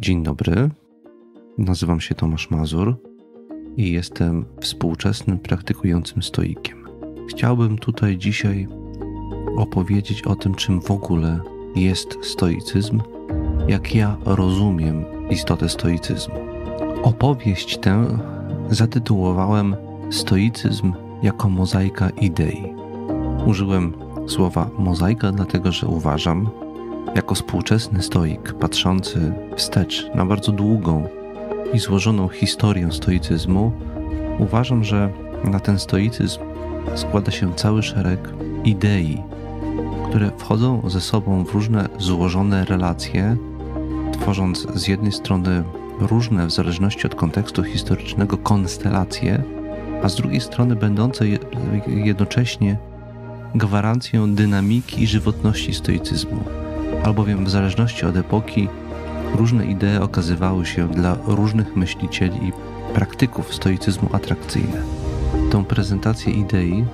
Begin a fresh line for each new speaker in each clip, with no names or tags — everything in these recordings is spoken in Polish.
Dzień dobry. Nazywam się Tomasz Mazur i jestem współczesnym praktykującym stoikiem. Chciałbym tutaj dzisiaj opowiedzieć o tym, czym w ogóle jest stoicyzm, jak ja rozumiem istotę stoicyzmu. Opowieść tę zatytułowałem Stoicyzm jako mozaika idei. Użyłem słowa mozaika, dlatego że uważam, jako współczesny stoik patrzący wstecz na bardzo długą i złożoną historię stoicyzmu, uważam, że na ten stoicyzm składa się cały szereg idei, które wchodzą ze sobą w różne złożone relacje, tworząc z jednej strony różne w zależności od kontekstu historycznego konstelacje, a z drugiej strony będące jednocześnie gwarancją dynamiki i żywotności stoicyzmu albowiem w zależności od epoki różne idee okazywały się dla różnych myślicieli i praktyków stoicyzmu atrakcyjne. Tą prezentację idei,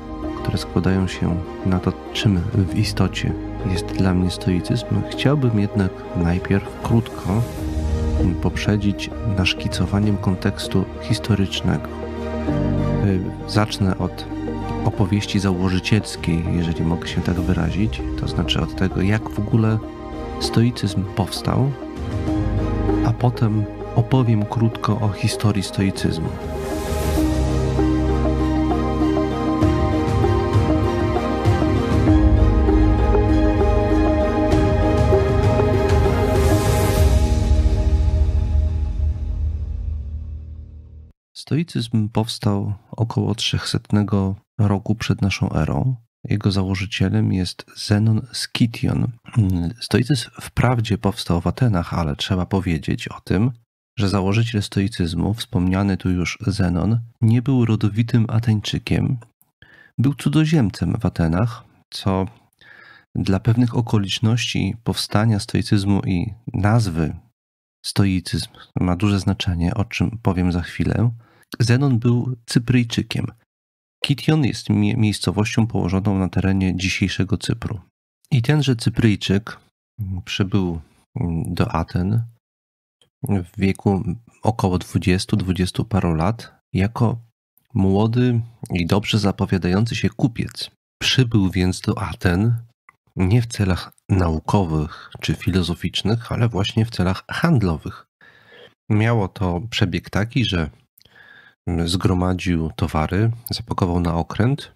które składają się na to, czym w istocie jest dla mnie stoicyzm, chciałbym jednak najpierw krótko poprzedzić naszkicowaniem kontekstu historycznego. Zacznę od opowieści założycielskiej, jeżeli mogę się tak wyrazić, to znaczy od tego, jak w ogóle stoicyzm powstał, a potem opowiem krótko o historii stoicyzmu. Stoicyzm powstał około 300 roku przed naszą erą jego założycielem jest Zenon Scition. Stoicyzm wprawdzie powstał w Atenach, ale trzeba powiedzieć o tym, że założyciel stoicyzmu, wspomniany tu już Zenon, nie był rodowitym Ateńczykiem. Był cudzoziemcem w Atenach, co dla pewnych okoliczności powstania stoicyzmu i nazwy stoicyzm ma duże znaczenie, o czym powiem za chwilę. Zenon był Cypryjczykiem – Kition jest miejscowością położoną na terenie dzisiejszego Cypru. I tenże Cypryjczyk mm, przybył mm, do Aten w wieku około 20-20 paru lat jako młody i dobrze zapowiadający się kupiec. Przybył więc do Aten nie w celach naukowych czy filozoficznych, ale właśnie w celach handlowych. Miało to przebieg taki, że zgromadził towary, zapakował na okręt,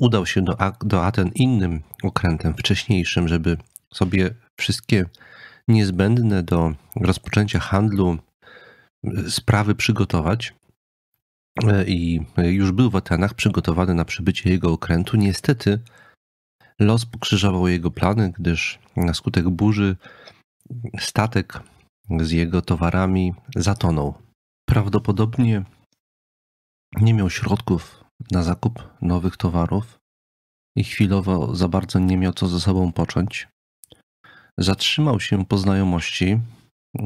udał się do, do Aten innym okrętem, wcześniejszym, żeby sobie wszystkie niezbędne do rozpoczęcia handlu e, sprawy przygotować. E, I już był w Atenach przygotowany na przybycie jego okrętu. Niestety los pokrzyżował jego plany, gdyż na skutek burzy statek z jego towarami zatonął. Prawdopodobnie nie miał środków na zakup nowych towarów i chwilowo za bardzo nie miał co ze sobą począć. Zatrzymał się po znajomości y,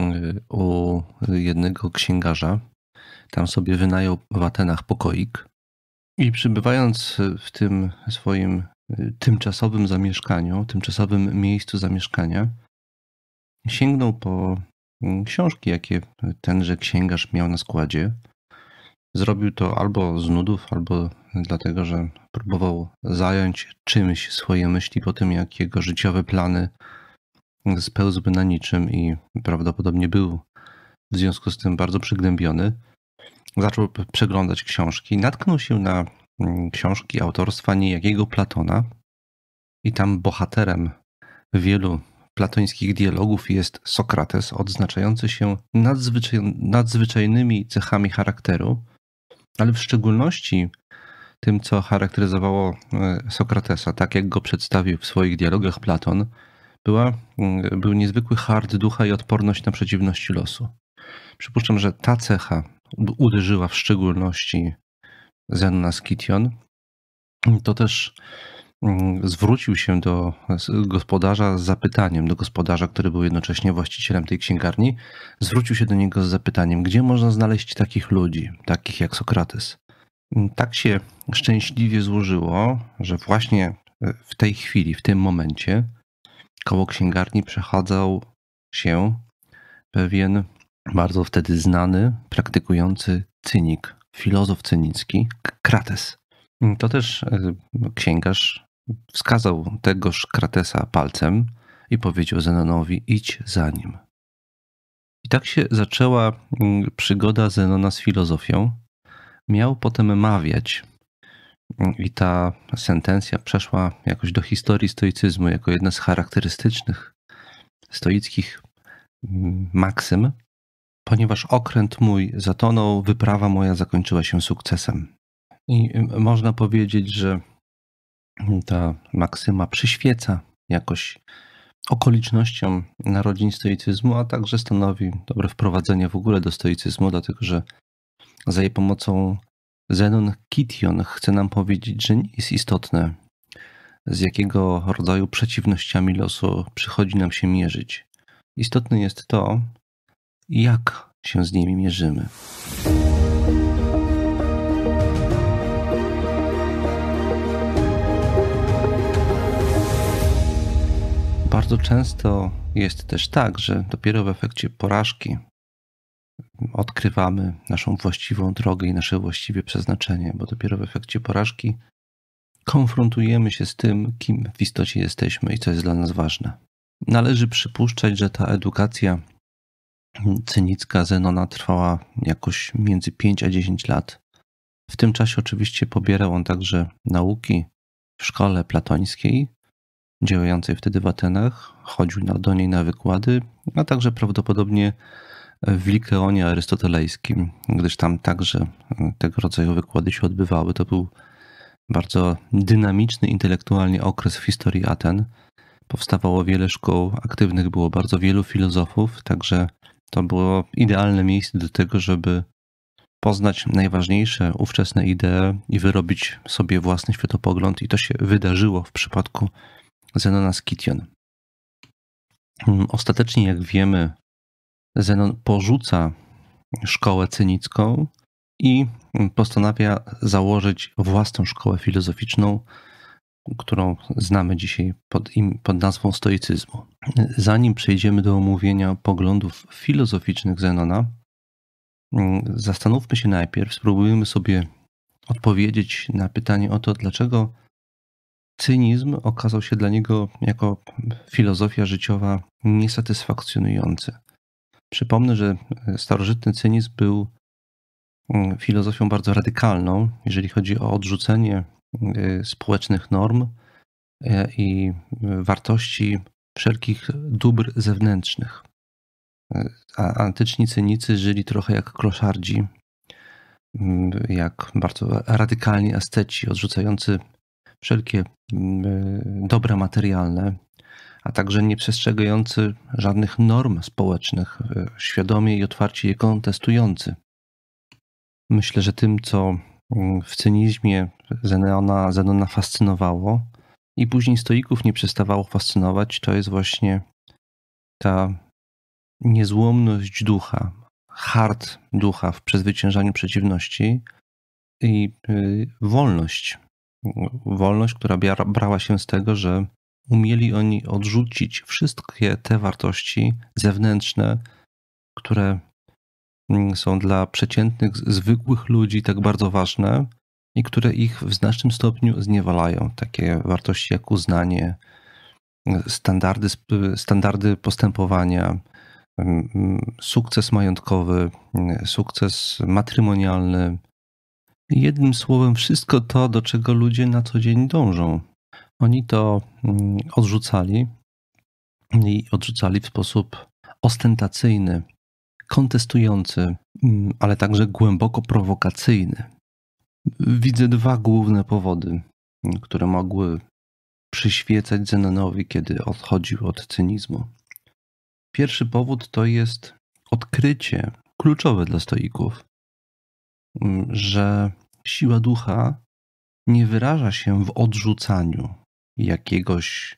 u jednego księgarza. Tam sobie wynajął w Atenach pokoik i przybywając w tym swoim y, tymczasowym zamieszkaniu, tymczasowym miejscu zamieszkania, sięgnął po mm, książki, jakie tenże księgarz miał na składzie Zrobił to albo z nudów, albo dlatego, że próbował zająć czymś swoje myśli po tym, jak jego życiowe plany spełzły na niczym i prawdopodobnie był w związku z tym bardzo przygnębiony. Zaczął przeglądać książki, natknął się na mm, książki autorstwa niejakiego Platona i tam bohaterem wielu platońskich dialogów jest Sokrates, odznaczający się nadzwyczaj, nadzwyczajnymi cechami charakteru – ale w szczególności tym, co charakteryzowało e, Sokratesa, tak jak go przedstawił w swoich dialogach Platon, była, mm, był niezwykły hard ducha i odporność na przeciwności losu. Przypuszczam, że ta cecha uderzyła w szczególności Zenona Skition. To też Mm, zwrócił się do gospodarza z zapytaniem, do gospodarza, który był jednocześnie właścicielem tej księgarni, zwrócił się do niego z zapytaniem, gdzie można znaleźć takich ludzi, takich jak Sokrates. Mm, tak się szczęśliwie złożyło, że właśnie e, w tej chwili, w tym momencie, koło księgarni przechadzał się pewien bardzo wtedy znany, praktykujący cynik, filozof cynicki, Krates. Mm, to też e, księgarz Wskazał tegoż Kratesa palcem i powiedział Zenonowi: idź za nim. I tak się zaczęła mm, przygoda Zenona z filozofią. Miał potem mawiać. Mm, I ta sentencja przeszła jakoś do historii stoicyzmu jako jedna z charakterystycznych stoickich mm, maksym, ponieważ okręt mój zatonął, wyprawa moja zakończyła się sukcesem. I y, można powiedzieć, że ta maksyma przyświeca jakoś okolicznościom narodzin stoicyzmu, a także stanowi dobre wprowadzenie w ogóle do stoicyzmu, dlatego że za jej pomocą Zenon Kition chce nam powiedzieć, że nie jest istotne, z jakiego rodzaju przeciwnościami losu przychodzi nam się mierzyć. Istotne jest to, jak się z nimi mierzymy. Bardzo często jest też tak, że dopiero w efekcie porażki odkrywamy naszą właściwą drogę i nasze właściwe przeznaczenie, bo dopiero w efekcie porażki konfrontujemy się z tym, kim w istocie jesteśmy i co jest dla nas ważne. Należy przypuszczać, że ta edukacja cynicka Zenona trwała jakoś między 5 a 10 lat. W tym czasie oczywiście pobierał on także nauki w szkole platońskiej, działającej wtedy w Atenach, chodził do niej na wykłady, a także prawdopodobnie w Likeonie Arystotelejskim, gdyż tam także e, tego rodzaju wykłady się odbywały. To był bardzo dynamiczny intelektualnie okres w historii Aten. Powstawało wiele szkół, aktywnych było bardzo wielu filozofów, także to było idealne miejsce do tego, żeby poznać najważniejsze ówczesne idee i wyrobić sobie własny światopogląd, i to się wydarzyło w przypadku Zenona Skition. Mm, ostatecznie, jak wiemy, Zenon porzuca szkołę cynicką i postanawia założyć własną szkołę filozoficzną, którą znamy dzisiaj pod, im, pod nazwą stoicyzmu. Zanim przejdziemy do omówienia poglądów filozoficznych Zenona, mm, zastanówmy się najpierw, spróbujmy sobie odpowiedzieć na pytanie o to, dlaczego Cynizm okazał się dla niego jako filozofia życiowa niesatysfakcjonujący. Przypomnę, że e, starożytny cynizm był mm, filozofią bardzo radykalną, jeżeli chodzi o odrzucenie e, społecznych norm e, i wartości wszelkich dóbr zewnętrznych. A antyczni cynicy żyli trochę jak kloszardzi, mm, jak bardzo radykalni asteci, odrzucający wszelkie mm, e, dobra materialne, a także przestrzegający żadnych norm społecznych, e, świadomie i otwarcie je kontestujący. Myślę, że tym, co mm, w cynizmie Zenona, Zenona fascynowało i później stoików nie przestawało fascynować, to jest właśnie ta niezłomność ducha, hard ducha w przezwyciężaniu przeciwności i y, wolność wolność, która brała się z tego, że umieli oni odrzucić wszystkie te wartości zewnętrzne, które mm, są dla przeciętnych, zwykłych ludzi tak bardzo ważne i które ich w znacznym stopniu zniewalają. Takie wartości jak uznanie, standardy, standardy postępowania, mm, mm, sukces majątkowy, sukces matrymonialny, Jednym słowem, wszystko to, do czego ludzie na co dzień dążą. Oni to mm, odrzucali i odrzucali w sposób ostentacyjny, kontestujący, mm, ale także głęboko prowokacyjny. Widzę dwa główne powody, mm, które mogły przyświecać Zenonowi, kiedy odchodził od cynizmu. Pierwszy powód to jest odkrycie kluczowe dla stoików Mm, że siła ducha nie wyraża się w odrzucaniu jakiegoś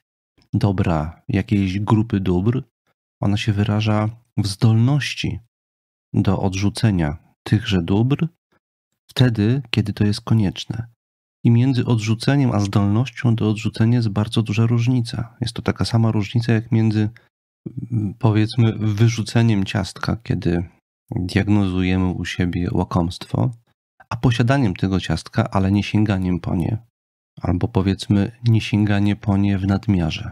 dobra, jakiejś grupy dóbr. Ona się wyraża w zdolności do odrzucenia tychże dóbr wtedy, kiedy to jest konieczne. I między odrzuceniem a zdolnością do odrzucenia jest bardzo duża różnica. Jest to taka sama różnica jak między mm, powiedzmy wyrzuceniem ciastka, kiedy diagnozujemy u siebie łakomstwo, a posiadaniem tego ciastka, ale nie sięganiem po nie, albo powiedzmy nie sięganie po nie w nadmiarze,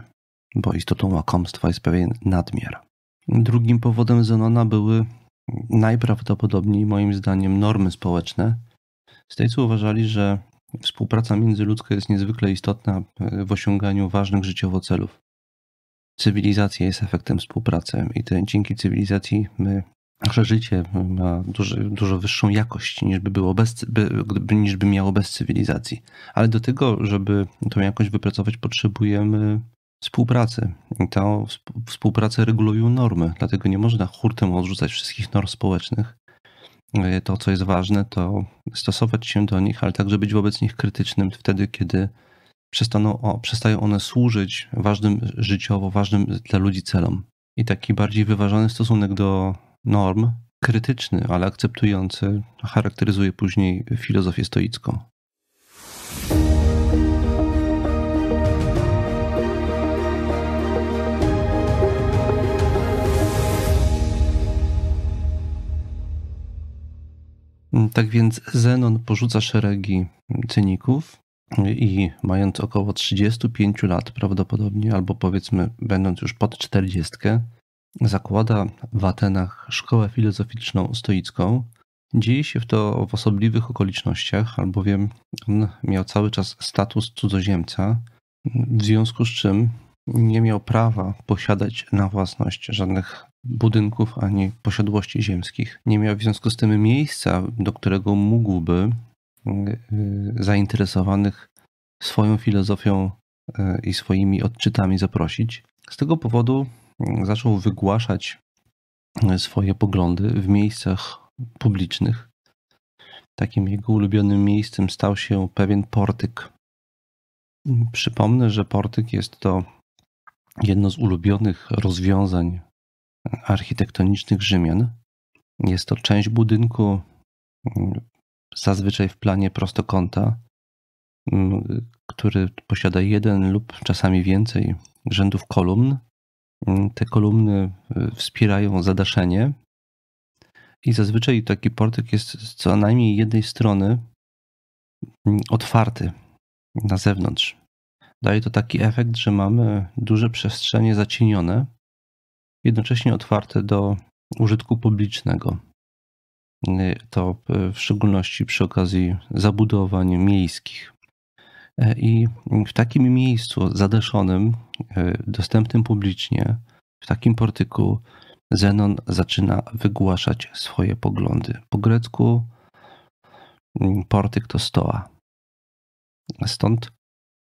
bo istotą łakomstwa jest pewien nadmiar. Drugim powodem Zenona były najprawdopodobniej moim zdaniem normy społeczne. Stoicy uważali, że współpraca międzyludzka jest niezwykle istotna w osiąganiu ważnych życiowo celów. Cywilizacja jest efektem współpracy i to dzięki cywilizacji my że życie ma dużo wyższą jakość niż by, było bez, by, niż by miało bez cywilizacji. Ale do tego, żeby tą jakość wypracować, potrzebujemy współpracy. I ta współpraca regulują normy, dlatego nie można hurtem odrzucać wszystkich norm społecznych. E, to, co jest ważne, to stosować się do nich, ale także być wobec nich krytycznym wtedy, kiedy przestaną, o, przestają one służyć ważnym życiowo, ważnym dla ludzi celom. I taki bardziej wyważony stosunek do norm, krytyczny, ale akceptujący, charakteryzuje później filozofię stoicką. Tak więc Zenon porzuca szeregi cyników i mając około 35 lat prawdopodobnie, albo powiedzmy będąc już pod 40, Zakłada w Atenach szkołę filozoficzną stoicką. Dzieje się to w osobliwych okolicznościach, albowiem on miał cały czas status cudzoziemca, w związku z czym nie miał prawa posiadać na własność żadnych budynków ani posiadłości ziemskich. Nie miał w związku z tym miejsca, do którego mógłby e, e, zainteresowanych swoją filozofią e, i swoimi odczytami zaprosić. Z tego powodu Mm, zaczął wygłaszać e, swoje poglądy w miejscach publicznych. Takim jego ulubionym miejscem stał się pewien portyk. Mm, przypomnę, że portyk jest to jedno z ulubionych rozwiązań e, architektonicznych Rzymian. Jest to część budynku, mm, zazwyczaj w planie prostokąta, który posiada jeden lub czasami więcej rzędów kolumn Mm, te kolumny y, wspierają zadaszenie i zazwyczaj taki portek jest z co najmniej jednej strony mm, otwarty na zewnątrz. Daje to taki efekt, że mamy duże przestrzenie zacienione, jednocześnie otwarte do użytku publicznego. Y, to y, w szczególności przy okazji zabudowań miejskich. I w takim miejscu zadeszonym E, dostępnym publicznie, w takim portyku Zenon zaczyna wygłaszać swoje poglądy. Po grecku mm, portyk to stoa. Stąd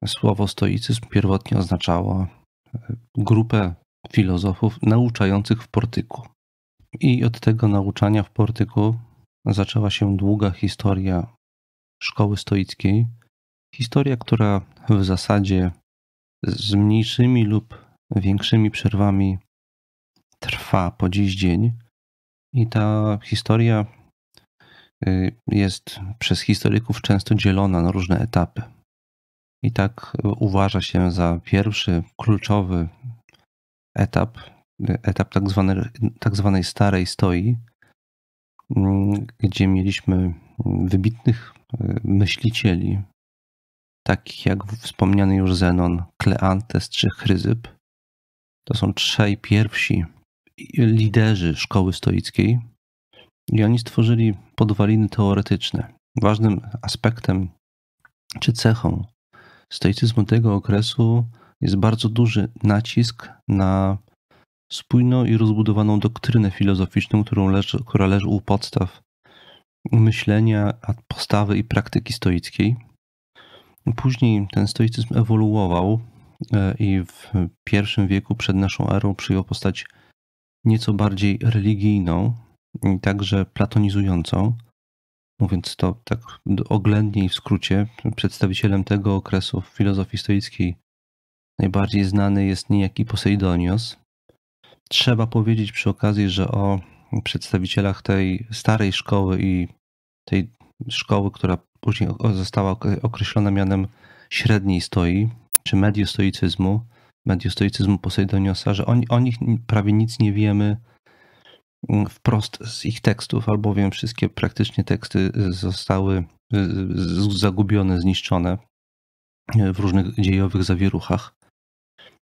słowo stoicyzm pierwotnie oznaczało e, grupę filozofów nauczających w portyku. I od tego nauczania w portyku zaczęła się długa historia szkoły stoickiej. Historia, która w zasadzie z mniejszymi lub większymi przerwami trwa po dziś dzień. I ta historia y, jest przez historyków często dzielona na różne etapy. I tak uważa się za pierwszy kluczowy etap, etap tak, zwanej, tak zwanej starej stoi, y, gdzie mieliśmy wybitnych y, myślicieli, takich jak wspomniany już Zenon, Kleantes czy Chryzyp. To są trzej pierwsi liderzy szkoły stoickiej i oni stworzyli podwaliny teoretyczne. Ważnym aspektem czy cechą stoicyzmu tego okresu jest bardzo duży nacisk na spójną i rozbudowaną doktrynę filozoficzną, którą leży, która leży u podstaw myślenia, postawy i praktyki stoickiej. No później ten stoicyzm ewoluował e, i w pierwszym wieku przed naszą erą przyjął postać nieco bardziej religijną i także platonizującą. Mówiąc to tak oględnie i w skrócie, przedstawicielem tego okresu w filozofii stoickiej najbardziej znany jest niejaki Poseidonios. Trzeba powiedzieć przy okazji, że o przedstawicielach tej starej szkoły i tej szkoły, która Później została określona mianem średniej stoi, czy mediostoicyzmu, mediostoicyzmu Posejdoniosa, że o, o nich prawie nic nie wiemy mm, wprost z ich tekstów, albowiem wszystkie praktycznie teksty zostały y, zagubione, zniszczone y, w różnych dziejowych zawieruchach.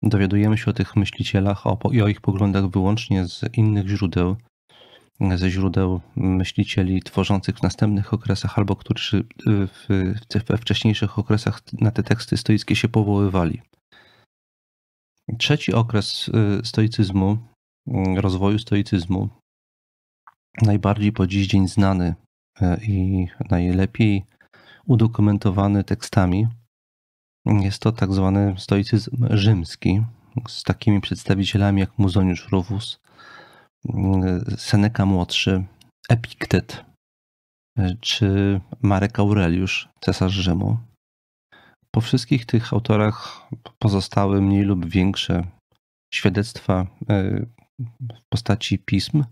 Dowiadujemy się o tych myślicielach o, i o ich poglądach wyłącznie z innych źródeł, ze źródeł myślicieli tworzących w następnych okresach, albo którzy y, w, we wcześniejszych okresach na te teksty stoickie się powoływali. Trzeci okres y, stoicyzmu, y, rozwoju stoicyzmu, najbardziej po dziś dzień znany i najlepiej udokumentowany tekstami, jest to tak zwany stoicyzm rzymski z takimi przedstawicielami jak Muzoniusz Rufus, Seneka Młodszy, Epiktet czy Marek Aureliusz, cesarz Rzymu. Po wszystkich tych autorach pozostały mniej lub większe świadectwa e, w postaci pism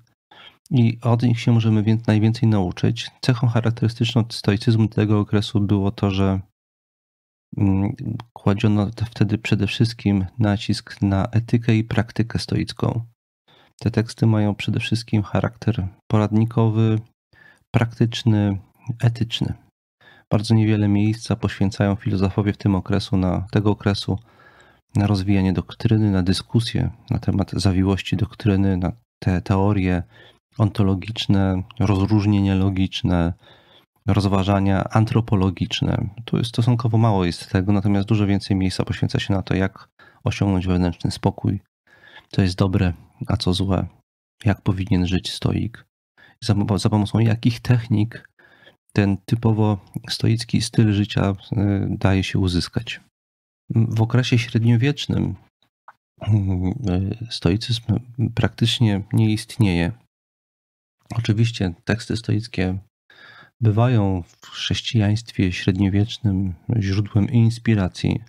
i od nich się możemy najwięcej nauczyć. Cechą charakterystyczną stoicyzmu tego okresu było to, że mm, kładziono wtedy przede wszystkim nacisk na etykę i praktykę stoicką. Te teksty mają przede wszystkim charakter poradnikowy, praktyczny, etyczny. Bardzo niewiele miejsca poświęcają filozofowie w tym okresu na tego okresu na rozwijanie doktryny, na dyskusję na temat zawiłości doktryny, na te teorie ontologiczne, rozróżnienie logiczne, rozważania antropologiczne. Tu jest stosunkowo mało jest tego, natomiast dużo więcej miejsca poświęca się na to, jak osiągnąć wewnętrzny spokój, co jest dobre, a co złe, jak powinien żyć stoik, za, za pomocą jakich technik ten typowo stoicki styl życia e, daje się uzyskać. W okresie średniowiecznym e, stoicyzm praktycznie nie istnieje. Oczywiście teksty stoickie bywają w chrześcijaństwie średniowiecznym źródłem inspiracji,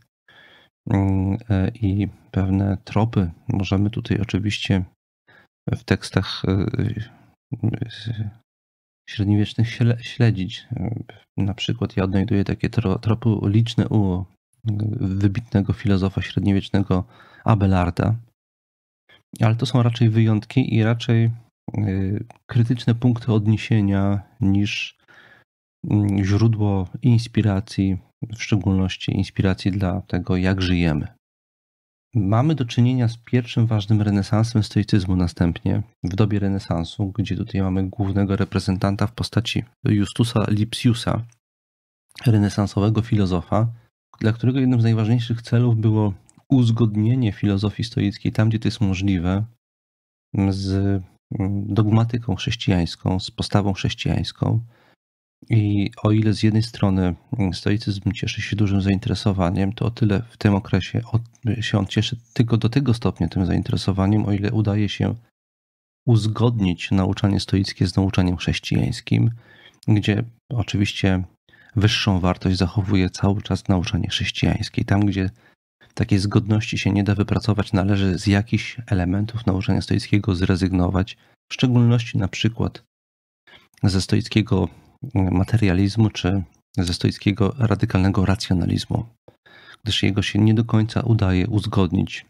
i pewne tropy możemy tutaj oczywiście w tekstach e, e, średniowiecznych śledzić. Na przykład ja odnajduję takie tropy liczne u wybitnego filozofa średniowiecznego Abelarda, ale to są raczej wyjątki i raczej e, krytyczne punkty odniesienia niż mm, źródło inspiracji w szczególności inspiracji dla tego, jak żyjemy. Mamy do czynienia z pierwszym ważnym renesansem stoicyzmu następnie, w dobie renesansu, gdzie tutaj mamy głównego reprezentanta w postaci Justusa Lipsiusa, renesansowego filozofa, dla którego jednym z najważniejszych celów było uzgodnienie filozofii stoickiej tam, gdzie to jest możliwe, z dogmatyką chrześcijańską, z postawą chrześcijańską, i o ile z jednej strony mm, stoicyzm cieszy się dużym zainteresowaniem, to o tyle w tym okresie się on cieszy tylko do tego stopnia tym zainteresowaniem, o ile udaje się uzgodnić nauczanie stoickie z nauczaniem chrześcijańskim, gdzie oczywiście wyższą wartość zachowuje cały czas nauczanie chrześcijańskie. Tam, gdzie takiej zgodności się nie da wypracować, należy z jakichś elementów nauczania stoickiego zrezygnować, w szczególności na przykład ze stoickiego materializmu czy ze stoickiego radykalnego racjonalizmu, gdyż jego się nie do końca udaje uzgodnić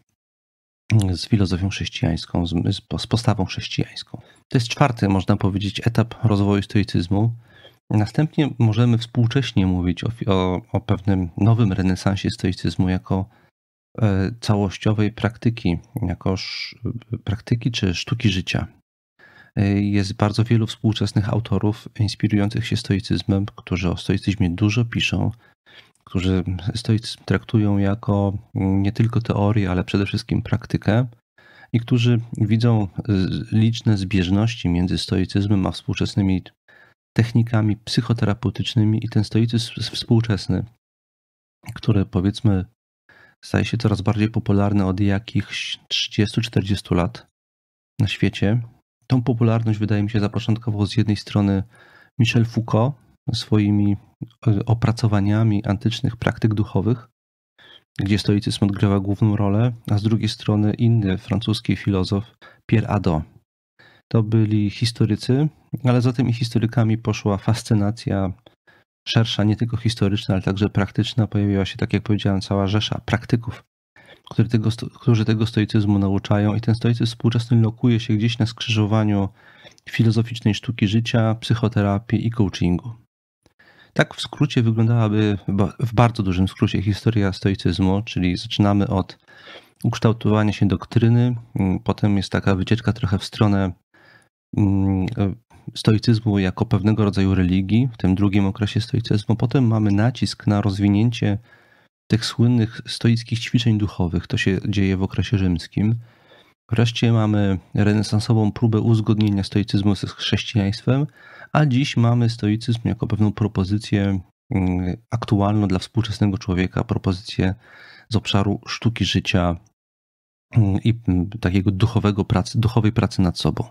z filozofią chrześcijańską, z, postawą chrześcijańską. To jest czwarty, można powiedzieć, etap rozwoju stoicyzmu. Następnie możemy współcześnie mówić o, o, o pewnym nowym renesansie stoicyzmu jako e, całościowej praktyki, jakoż praktyki czy sztuki życia, E, jest bardzo wielu współczesnych autorów inspirujących się stoicyzmem, którzy o stoicyzmie dużo piszą, którzy stoicyzm traktują jako mm, nie tylko teorię, ale przede wszystkim praktykę i którzy widzą liczne zbieżności między stoicyzmem a współczesnymi technikami psychoterapeutycznymi i ten stoicyzm współczesny, który powiedzmy staje się coraz bardziej popularny od jakichś 30-40 lat na świecie, tą popularność wydaje mi się zapoczątkował z jednej strony Michel Foucault swoimi e, opracowaniami antycznych praktyk duchowych, gdzie stoicyzm odgrywa główną rolę, a z drugiej strony inny francuski filozof Pierre Adot. To byli historycy, ale za tymi historykami poszła fascynacja szersza, nie tylko historyczna, ale także praktyczna. Pojawiła się, tak jak powiedziałem, cała rzesza praktyków który tego, którzy tego stoicyzmu nauczają i ten stoicyzm współczesny lokuje się gdzieś na skrzyżowaniu filozoficznej sztuki życia, psychoterapii i coachingu. Tak w skrócie wyglądałaby, w bardzo dużym skrócie, historia stoicyzmu, czyli zaczynamy od ukształtowania się doktryny, mm, potem jest taka wycieczka trochę w stronę mm, e, stoicyzmu jako pewnego rodzaju religii, w tym drugim okresie stoicyzmu, potem mamy nacisk na rozwinięcie tych słynnych stoickich ćwiczeń duchowych. To się dzieje w okresie rzymskim. Wreszcie mamy renesansową próbę uzgodnienia stoicyzmu z chrześcijaństwem, a dziś mamy stoicyzm jako pewną propozycję mm, aktualną dla współczesnego człowieka, propozycję z obszaru sztuki życia mm, i mm, takiego duchowego pracy, duchowej pracy nad sobą.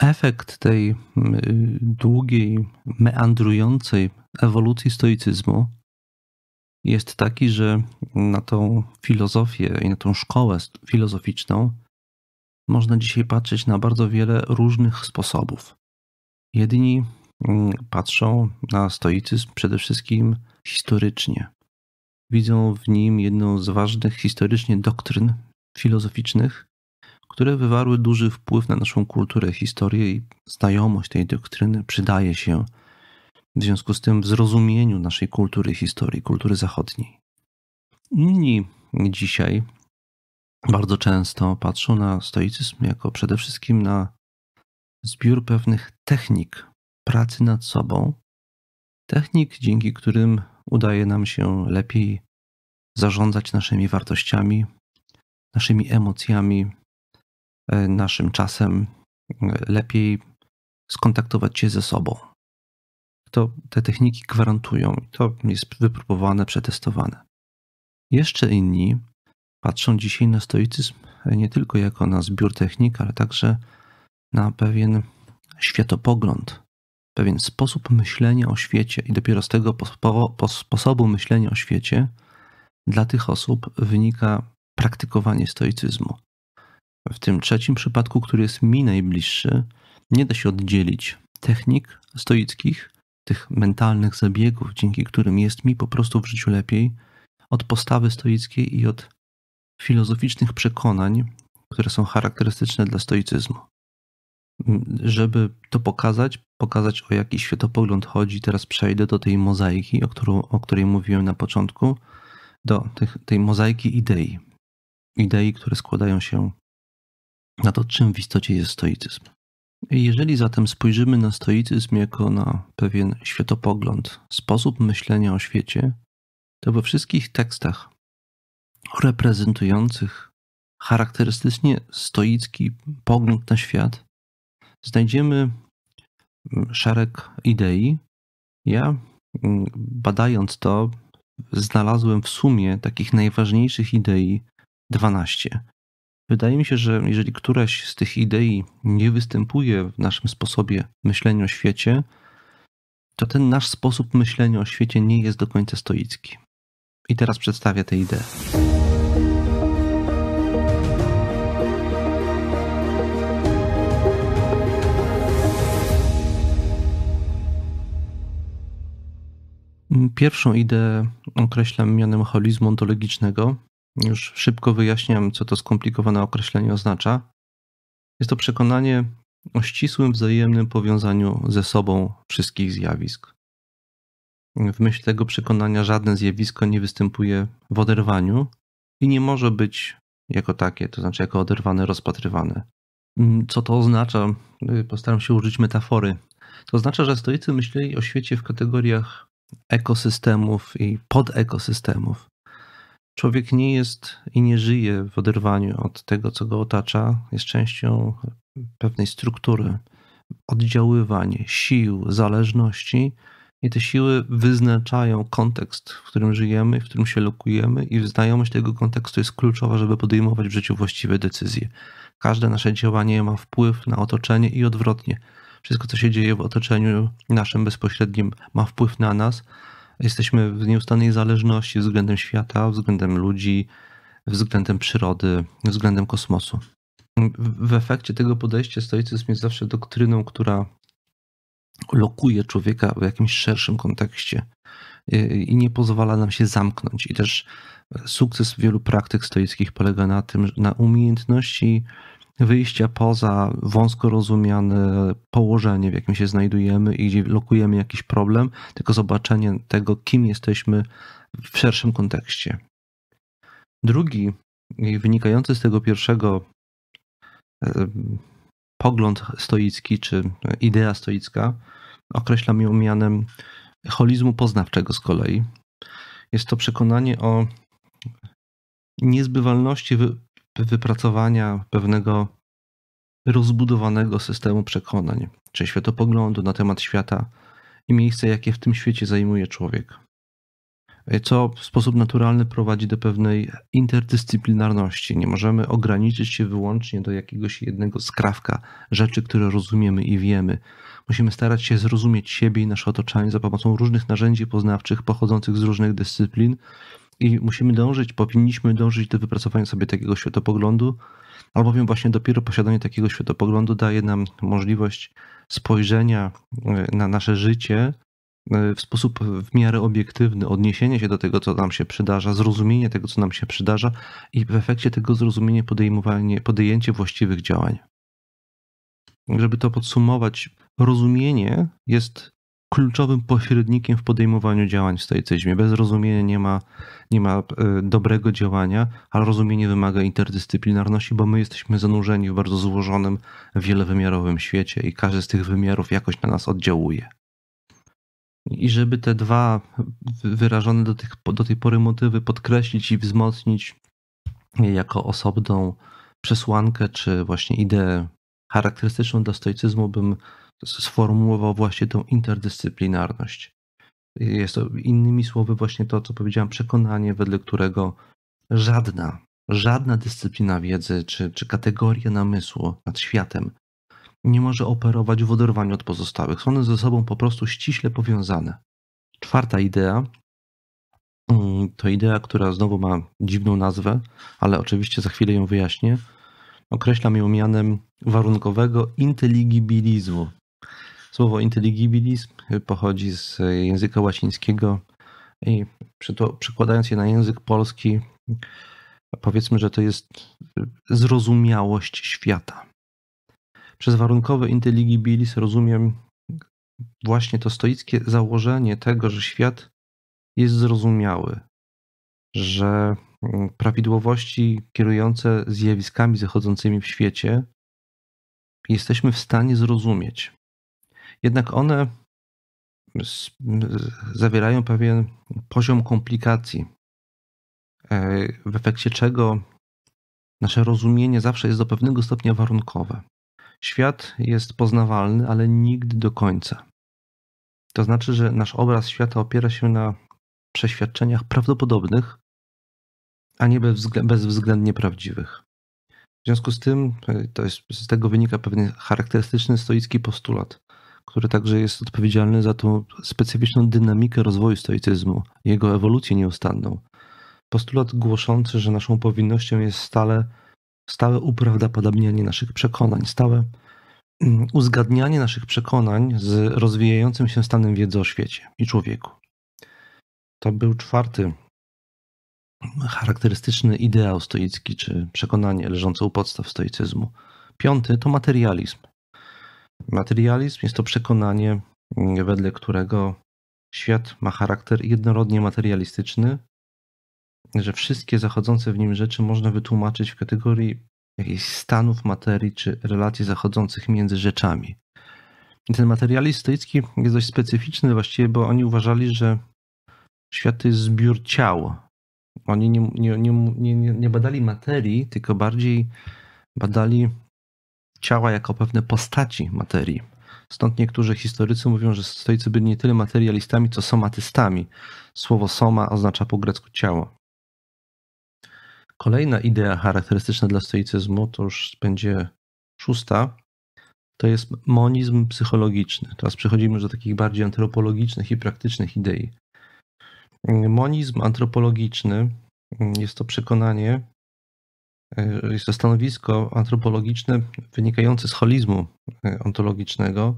efekt tej y, długiej, meandrującej ewolucji stoicyzmu jest taki, że na tą filozofię i na tą szkołę filozoficzną można dzisiaj patrzeć na bardzo wiele różnych sposobów. Jedni mm, patrzą na stoicyzm przede wszystkim historycznie. Widzą w nim jedną z ważnych historycznie doktryn filozoficznych, które wywarły duży wpływ na naszą kulturę, historię i znajomość tej doktryny przydaje się w związku z tym w zrozumieniu naszej kultury, historii, kultury zachodniej. Inni dzisiaj bardzo często patrzą na stoicyzm jako przede wszystkim na zbiór pewnych technik pracy nad sobą, technik, dzięki którym udaje nam się lepiej zarządzać naszymi wartościami, naszymi emocjami, E, naszym czasem, e, lepiej skontaktować się ze sobą. To te techniki gwarantują i to jest wypróbowane, przetestowane. Jeszcze inni patrzą dzisiaj na stoicyzm nie tylko jako na zbiór technik, ale także na pewien światopogląd, pewien sposób myślenia o świecie, i dopiero z tego sposobu myślenia o świecie dla tych osób wynika praktykowanie stoicyzmu. W tym trzecim przypadku, który jest mi najbliższy, nie da się oddzielić technik stoickich, tych mentalnych zabiegów, dzięki którym jest mi po prostu w życiu lepiej, od postawy stoickiej i od filozoficznych przekonań, które są charakterystyczne dla stoicyzmu. Żeby to pokazać, pokazać o jaki światopogląd chodzi, teraz przejdę do tej mozaiki, o, którą, o której mówiłem na początku, do tych, tej mozaiki idei. Idei, które składają się na to, czym w istocie jest stoicyzm. Jeżeli zatem spojrzymy na stoicyzm jako na pewien światopogląd, sposób myślenia o świecie, to we wszystkich tekstach reprezentujących charakterystycznie stoicki pogląd na świat znajdziemy mm, szereg idei. Ja, mm, badając to, znalazłem w sumie takich najważniejszych idei 12. Wydaje mi się, że jeżeli któraś z tych idei nie występuje w naszym sposobie myślenia o świecie, to ten nasz sposób myślenia o świecie nie jest do końca stoicki. I teraz przedstawię tę ideę. Pierwszą ideę określam mianem holizmu ontologicznego, już szybko wyjaśniam, co to skomplikowane określenie oznacza. Jest to przekonanie o ścisłym wzajemnym powiązaniu ze sobą wszystkich zjawisk. W myśl tego przekonania żadne zjawisko nie występuje w oderwaniu i nie może być jako takie, to znaczy jako oderwane, rozpatrywane. Mm, co to oznacza? Y, postaram się użyć metafory. To oznacza, że stoicy myśleli o świecie w kategoriach ekosystemów i podekosystemów. Człowiek nie jest i nie żyje w oderwaniu od tego, co go otacza, jest częścią pewnej struktury, oddziaływań, sił, zależności, i te siły wyznaczają kontekst, w którym żyjemy, w którym się lokujemy, i znajomość tego kontekstu jest kluczowa, żeby podejmować w życiu właściwe decyzje. Każde nasze działanie ma wpływ na otoczenie i odwrotnie. Wszystko, co się dzieje w otoczeniu naszym bezpośrednim, ma wpływ na nas, Jesteśmy w nieustannej zależności względem świata, względem ludzi, względem przyrody, względem kosmosu. W efekcie tego podejścia stoicyzm jest zawsze doktryną, która lokuje człowieka w jakimś szerszym kontekście yy, i nie pozwala nam się zamknąć. I też sukces wielu praktyk stoickich polega na tym, na umiejętności wyjścia poza wąsko rozumiane położenie, w jakim się znajdujemy i gdzie lokujemy jakiś problem, tylko zobaczenie tego, kim jesteśmy w szerszym kontekście. Drugi, wynikający z tego pierwszego pogląd stoicki czy e, idea stoicka, określam ją mianem holizmu poznawczego z kolei. Jest to przekonanie o niezbywalności wypracowania pewnego rozbudowanego systemu przekonań, czy światopoglądu na temat świata i miejsce, jakie w tym świecie zajmuje człowiek. Co w sposób naturalny prowadzi do pewnej interdyscyplinarności. Nie możemy ograniczyć się wyłącznie do jakiegoś jednego skrawka rzeczy, które rozumiemy i wiemy. Musimy starać się zrozumieć siebie i nasze otoczenie za pomocą różnych narzędzi poznawczych pochodzących z różnych dyscyplin, i musimy dążyć, powinniśmy dążyć do wypracowania sobie takiego światopoglądu, albowiem właśnie dopiero posiadanie takiego światopoglądu daje nam możliwość spojrzenia e, na nasze życie e, w sposób w miarę obiektywny, odniesienie się do tego, co nam się przydarza, zrozumienie tego, co nam się przydarza i w efekcie tego zrozumienie podejmowanie, podjęcie właściwych działań. Żeby to podsumować, rozumienie jest kluczowym pośrednikiem w podejmowaniu działań w stoicyzmie. Bez rozumienia nie ma, nie ma e, dobrego działania, ale rozumienie wymaga interdyscyplinarności, bo my jesteśmy zanurzeni w bardzo złożonym, wielowymiarowym świecie i każdy z tych wymiarów jakoś na nas oddziałuje. I żeby te dwa wyrażone do, tych, do tej pory motywy podkreślić i wzmocnić jako osobną przesłankę, czy właśnie ideę charakterystyczną dla stoicyzmu, bym sformułował właśnie tą interdyscyplinarność. Jest to innymi słowy właśnie to, co powiedziałem, przekonanie, wedle którego żadna, żadna dyscyplina wiedzy czy, czy kategoria namysłu nad światem nie może operować w oderwaniu od pozostałych. Są one ze sobą po prostu ściśle powiązane. Czwarta idea mm, to idea, która znowu ma dziwną nazwę, ale oczywiście za chwilę ją wyjaśnię. Określam ją mianem warunkowego inteligibilizmu. Słowo inteligibilism pochodzi z języka łacińskiego i przekładając je na język polski, powiedzmy, że to jest zrozumiałość świata. Przez warunkowy inteligibilism rozumiem właśnie to stoickie założenie tego, że świat jest zrozumiały, że prawidłowości kierujące zjawiskami zachodzącymi w świecie jesteśmy w stanie zrozumieć jednak one zawierają pewien poziom komplikacji, e, w efekcie czego nasze rozumienie zawsze jest do pewnego stopnia warunkowe. Świat jest poznawalny, ale nigdy do końca. To znaczy, że nasz obraz świata opiera się na przeświadczeniach prawdopodobnych, a nie bezwzględnie prawdziwych. W związku z tym, e, to jest, z tego wynika pewien charakterystyczny stoicki postulat który także jest odpowiedzialny za tą specyficzną dynamikę rozwoju stoicyzmu, jego ewolucję nieustanną. Postulat głoszący, że naszą powinnością jest stale, stałe uprawdopodobnianie naszych przekonań, stałe mm, uzgadnianie naszych przekonań z rozwijającym się stanem wiedzy o świecie i człowieku. To był czwarty charakterystyczny ideał stoicki, czy przekonanie leżące u podstaw stoicyzmu. Piąty to materializm. Materializm jest to przekonanie, wedle którego świat ma charakter jednorodnie materialistyczny, że wszystkie zachodzące w nim rzeczy można wytłumaczyć w kategorii jakichś stanów materii czy relacji zachodzących między rzeczami. ten materializm stoicki jest dość specyficzny właściwie, bo oni uważali, że świat to jest zbiór ciał. Oni nie, nie, nie, nie, nie badali materii, tylko bardziej badali ciała jako pewne postaci materii. Stąd niektórzy historycy mówią, że stoicy byli nie tyle materialistami, co somatystami. Słowo soma oznacza po grecku ciało. Kolejna idea charakterystyczna dla stoicyzmu, to już będzie szósta, to jest monizm psychologiczny. Teraz przechodzimy już do takich bardziej antropologicznych i praktycznych idei. Monizm antropologiczny mm, jest to przekonanie, E, jest to stanowisko antropologiczne wynikające z holizmu e, ontologicznego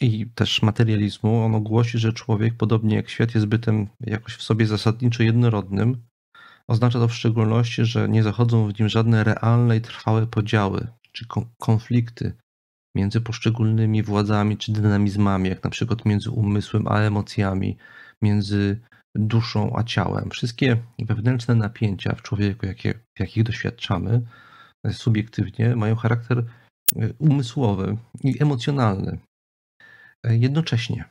i też materializmu. Ono głosi, że człowiek, podobnie jak świat, jest bytem jakoś w sobie zasadniczo jednorodnym. Oznacza to w szczególności, że nie zachodzą w nim żadne realne i trwałe podziały czy konflikty między poszczególnymi władzami czy dynamizmami, jak na przykład między umysłem a emocjami, między duszą a ciałem. Wszystkie wewnętrzne napięcia w człowieku, jakie, jakich doświadczamy e, subiektywnie, mają charakter e, umysłowy i emocjonalny. E, jednocześnie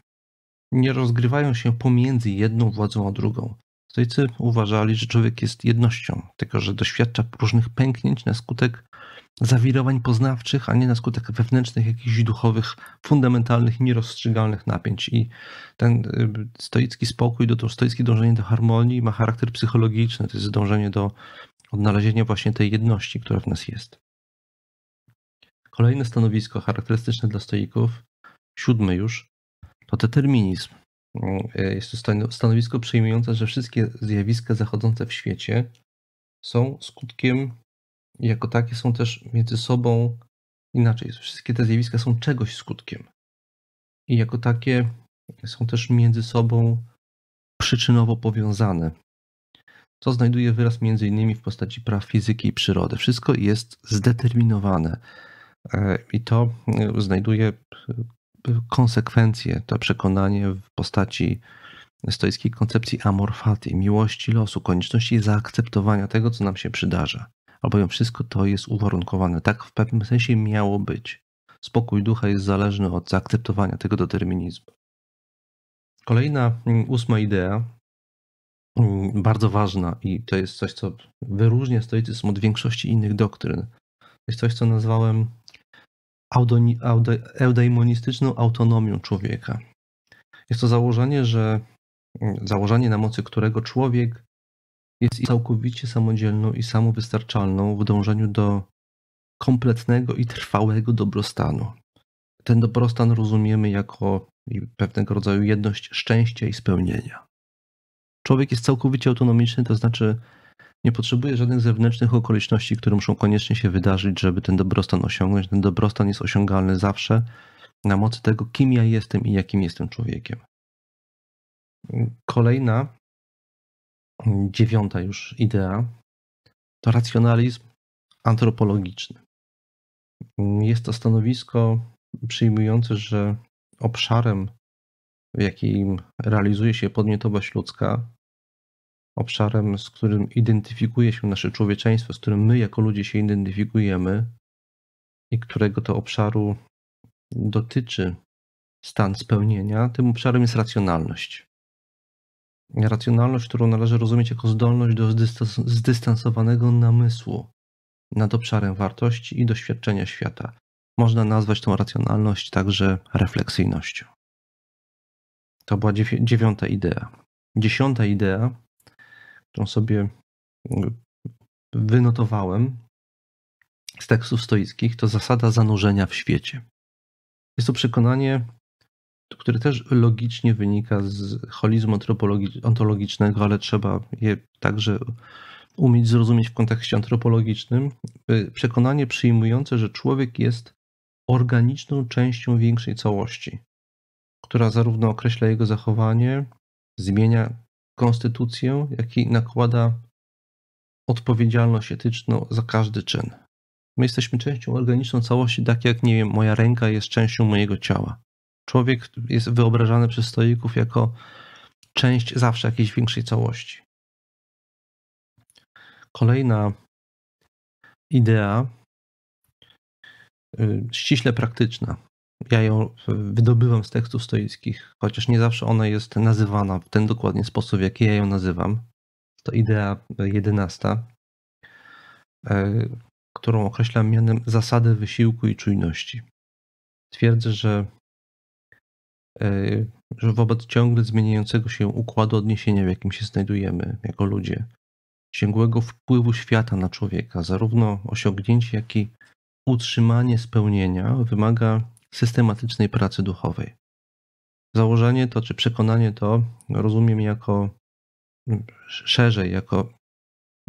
nie rozgrywają się pomiędzy jedną władzą a drugą. Stoicy uważali, że człowiek jest jednością, tylko że doświadcza różnych pęknięć na skutek zawirowań poznawczych, a nie na skutek wewnętrznych, jakichś duchowych, fundamentalnych, nierozstrzygalnych napięć. I ten y, stoicki spokój, to stoickie dążenie do harmonii ma charakter psychologiczny, to jest dążenie do odnalezienia właśnie tej jedności, która w nas jest. Kolejne stanowisko charakterystyczne dla stoików, siódme już, to determinizm. Y, jest to stanowisko przyjmujące, że wszystkie zjawiska zachodzące w świecie są skutkiem jako takie są też między sobą inaczej. Wszystkie te zjawiska są czegoś skutkiem. I jako takie są też między sobą przyczynowo powiązane. To znajduje wyraz m.in. w postaci praw fizyki i przyrody. Wszystko jest zdeterminowane e, i to e, znajduje e, konsekwencje, to przekonanie w postaci stoickiej koncepcji amorfaty, miłości losu, konieczności zaakceptowania tego, co nam się przydarza albowiem wszystko to jest uwarunkowane. Tak w pewnym sensie miało być. Spokój ducha jest zależny od zaakceptowania tego determinizmu. Kolejna mm, ósma idea, mm, bardzo ważna i to jest coś, co wyróżnia stoicyzm od większości innych doktryn. To jest coś, co nazwałem eudaimonistyczną autonomią człowieka. Jest to założenie, że mm, założenie na mocy którego człowiek jest całkowicie samodzielną i samowystarczalną w dążeniu do kompletnego i trwałego dobrostanu. Ten dobrostan rozumiemy jako pewnego rodzaju jedność szczęścia i spełnienia. Człowiek jest całkowicie autonomiczny, to znaczy nie potrzebuje żadnych zewnętrznych okoliczności, które muszą koniecznie się wydarzyć, żeby ten dobrostan osiągnąć. Ten dobrostan jest osiągalny zawsze na mocy tego, kim ja jestem i jakim jestem człowiekiem. Kolejna dziewiąta już idea, to racjonalizm antropologiczny. Jest to stanowisko przyjmujące, że obszarem, w jakim realizuje się podmiotowość ludzka, obszarem, z którym identyfikuje się nasze człowieczeństwo, z którym my jako ludzie się identyfikujemy i którego to obszaru dotyczy stan spełnienia, tym obszarem jest racjonalność. Racjonalność, którą należy rozumieć jako zdolność do zdystansowanego namysłu nad obszarem wartości i doświadczenia świata. Można nazwać tą racjonalność także refleksyjnością. To była dziewiąta idea. Dziesiąta idea, którą sobie mm, wynotowałem z tekstów stoickich, to zasada zanurzenia w świecie. Jest to przekonanie, który też logicznie wynika z holizmu ontologicznego, ale trzeba je także umieć zrozumieć w kontekście antropologicznym. Y, przekonanie przyjmujące, że człowiek jest organiczną częścią większej całości, która zarówno określa jego zachowanie, zmienia konstytucję, jak i nakłada odpowiedzialność etyczną za każdy czyn. My jesteśmy częścią organiczną całości, tak jak, nie wiem, moja ręka jest częścią mojego ciała. Człowiek jest wyobrażany przez stoików jako część zawsze jakiejś większej całości. Kolejna idea, y, ściśle praktyczna. Ja ją y, wydobywam z tekstów stoickich, chociaż nie zawsze ona jest nazywana w ten dokładnie sposób, jaki ja ją nazywam. To idea y, jedenasta, którą określam mianem zasady wysiłku i czujności. Twierdzę, że Y, że wobec ciągle zmieniającego się układu odniesienia, w jakim się znajdujemy jako ludzie, ciągłego wpływu świata na człowieka, zarówno osiągnięcie, jak i utrzymanie spełnienia wymaga systematycznej pracy duchowej. Założenie to, czy przekonanie to rozumiem jako szerzej, jako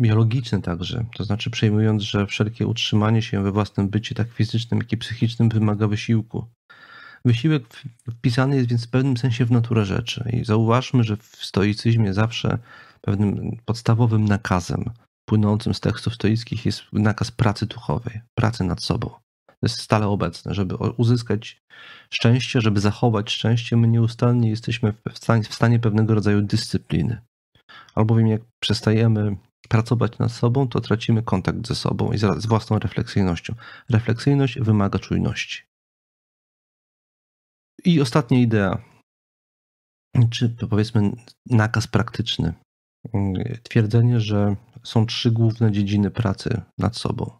biologiczne także, to znaczy przyjmując, że wszelkie utrzymanie się we własnym bycie, tak fizycznym, jak i psychicznym, wymaga wysiłku. Wysiłek wpisany jest więc w pewnym sensie w naturę rzeczy. I zauważmy, że w stoicyzmie zawsze pewnym podstawowym nakazem płynącym z tekstów stoickich jest nakaz pracy duchowej, pracy nad sobą. To jest stale obecne. Żeby uzyskać szczęście, żeby zachować szczęście, my nieustannie jesteśmy w stanie, w stanie pewnego rodzaju dyscypliny. Albowiem jak przestajemy pracować nad sobą, to tracimy kontakt ze sobą i z własną refleksyjnością. Refleksyjność wymaga czujności. I ostatnia idea, czy powiedzmy nakaz praktyczny. Twierdzenie, że są trzy główne dziedziny pracy nad sobą.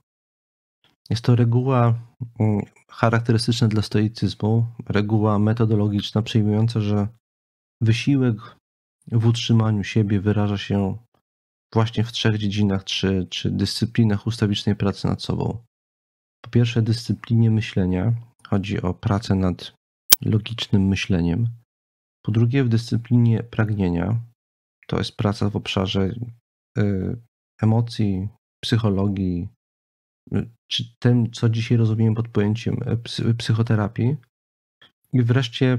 Jest to reguła mm, charakterystyczna dla stoicyzmu, reguła metodologiczna przyjmująca, że wysiłek w utrzymaniu siebie wyraża się właśnie w trzech dziedzinach czy, czy dyscyplinach ustawicznej pracy nad sobą. Po pierwsze, dyscyplinie myślenia, chodzi o pracę nad logicznym myśleniem. Po drugie, w dyscyplinie pragnienia. To jest praca w obszarze y, emocji, psychologii, y, czy tym, co dzisiaj rozumiemy pod pojęciem e, psychoterapii. I wreszcie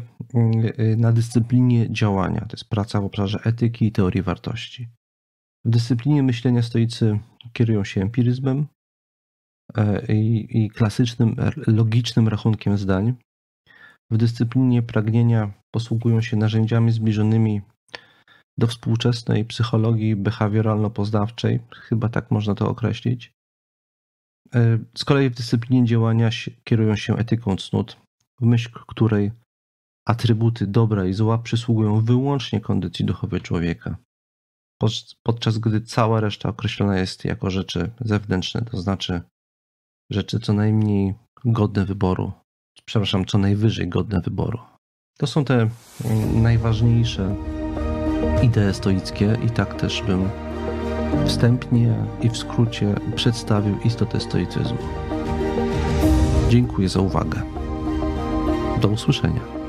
y, na dyscyplinie działania. To jest praca w obszarze etyki i teorii wartości. W dyscyplinie myślenia stoicy kierują się empiryzmem e, i, i klasycznym logicznym rachunkiem zdań, w dyscyplinie pragnienia posługują się narzędziami zbliżonymi do współczesnej psychologii behawioralno-poznawczej, chyba tak można to określić. E, z kolei w dyscyplinie działania kierują się etyką cnót, w myśl której atrybuty dobra i zła przysługują wyłącznie kondycji duchowej człowieka, podczas gdy cała reszta określona jest jako rzeczy zewnętrzne, to znaczy rzeczy co najmniej godne wyboru, przepraszam, co najwyżej godne wyboru. To są te mm, najważniejsze idee stoickie i tak też bym wstępnie i w skrócie przedstawił istotę stoicyzmu. Dziękuję za uwagę. Do usłyszenia.